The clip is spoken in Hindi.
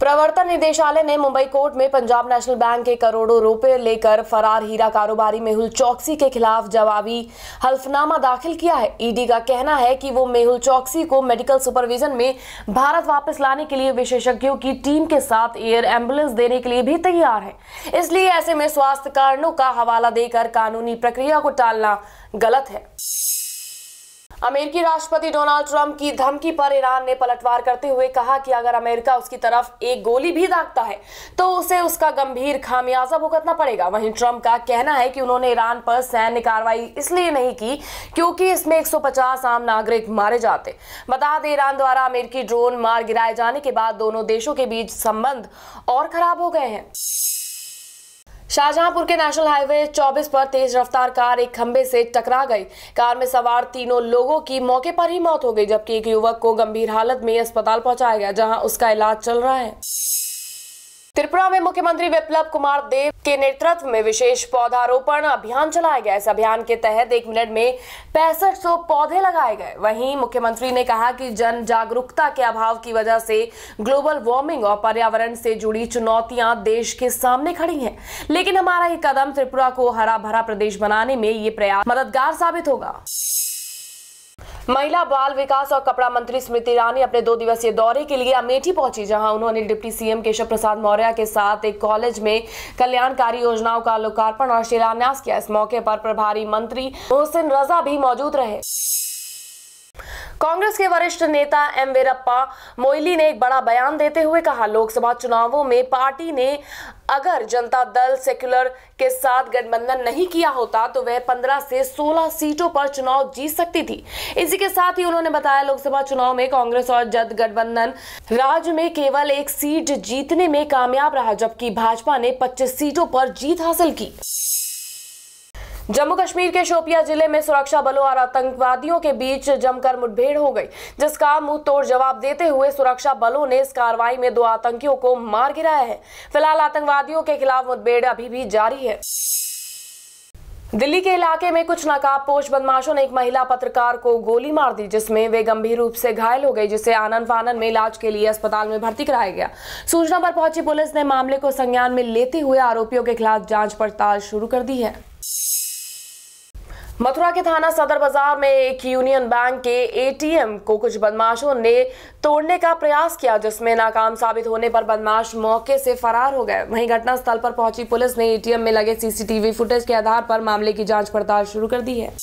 प्रवर्तन निदेशालय ने मुंबई कोर्ट में पंजाब नेशनल बैंक के करोड़ों रुपए लेकर फरार हीरा कारोबारी मेहुल चौकसी के खिलाफ जवाबी हल्फनामा दाखिल किया है ईडी का कहना है कि वो मेहुल चौकसी को मेडिकल सुपरविजन में भारत वापस लाने के लिए विशेषज्ञों की टीम के साथ एयर एम्बुलेंस देने के लिए भी तैयार है इसलिए ऐसे में स्वास्थ्य कारणों का हवाला देकर कानूनी प्रक्रिया को टालना गलत है अमेरिकी राष्ट्रपति डोनाल्ड ट्रंप की धमकी पर ईरान ने पलटवार करते हुए कहा कि अगर अमेरिका उसकी तरफ एक गोली भी दागता है तो उसे उसका गंभीर खामियाजा भुगतना पड़ेगा वहीं ट्रंप का कहना है कि उन्होंने ईरान पर सैन्य कार्रवाई इसलिए नहीं की क्योंकि इसमें 150 आम नागरिक मारे जाते बता दें ईरान द्वारा अमेरिकी ड्रोन मार गिराए जाने के बाद दोनों देशों के बीच संबंध और खराब हो गए हैं शाहजहांपुर के नेशनल हाईवे 24 पर तेज रफ्तार कार एक खंबे से टकरा गई कार में सवार तीनों लोगों की मौके पर ही मौत हो गई जबकि एक युवक को गंभीर हालत में अस्पताल पहुंचाया गया जहां उसका इलाज चल रहा है त्रिपुरा में मुख्यमंत्री विप्लव कुमार देव के नेतृत्व में विशेष पौधारोपण अभियान चलाया गया इस अभियान के तहत एक मिनट में पैंसठ सौ पौधे लगाए गए वहीं मुख्यमंत्री ने कहा कि जन जागरूकता के अभाव की वजह से ग्लोबल वार्मिंग और पर्यावरण से जुड़ी चुनौतियां देश के सामने खड़ी हैं लेकिन हमारा ये कदम त्रिपुरा को हरा भरा प्रदेश बनाने में ये प्रयास मददगार साबित होगा महिला बाल विकास और कपड़ा मंत्री स्मृति ईरानी अपने दो दिवसीय दौरे के लिए अमेठी पहुंची जहां उन्होंने डिप्टी सीएम केशव प्रसाद मौर्य के साथ एक कॉलेज में कल्याणकारी योजनाओं का लोकार्पण और शिलान्यास किया इस मौके पर प्रभारी मंत्री मोहसिन रजा भी मौजूद रहे कांग्रेस के वरिष्ठ नेता एम वीरप्पा मोइली ने एक बड़ा बयान देते हुए कहा लोकसभा चुनावों में पार्टी ने अगर जनता दल सेक्युलर के साथ गठबंधन नहीं किया होता तो वह 15 से 16 सीटों पर चुनाव जीत सकती थी इसी के साथ ही उन्होंने बताया लोकसभा चुनाव में कांग्रेस और जद गठबंधन राज्य में केवल एक सीट जीतने में कामयाब रहा जबकि भाजपा ने पच्चीस सीटों पर जीत हासिल की जम्मू कश्मीर के शोपिया जिले में सुरक्षा बलों और आतंकवादियों के बीच जमकर मुठभेड़ हो गई जिसका मुंह तोड़ जवाब देते हुए सुरक्षा बलों ने इस कार्रवाई में दो आतंकियों को मार गिराया है फिलहाल आतंकवादियों के खिलाफ मुठभेड़ अभी भी जारी है दिल्ली के इलाके में कुछ नकाबपोश बदमाशों ने एक महिला पत्रकार को गोली मार दी जिसमें वे गंभीर रूप से घायल हो गई जिसे आनंद फानंद में इलाज के लिए अस्पताल में भर्ती कराया गया सूचना पर पहुंची पुलिस ने मामले को संज्ञान में लेते हुए आरोपियों के खिलाफ जांच पड़ताल शुरू कर दी है मथुरा के थाना सदर बाजार में एक यूनियन बैंक के एटीएम को कुछ बदमाशों ने तोड़ने का प्रयास किया जिसमें नाकाम साबित होने पर बदमाश मौके से फरार हो गए वहीं घटनास्थल पर पहुंची पुलिस ने एटीएम में लगे सीसीटीवी फुटेज के आधार पर मामले की जांच पड़ताल शुरू कर दी है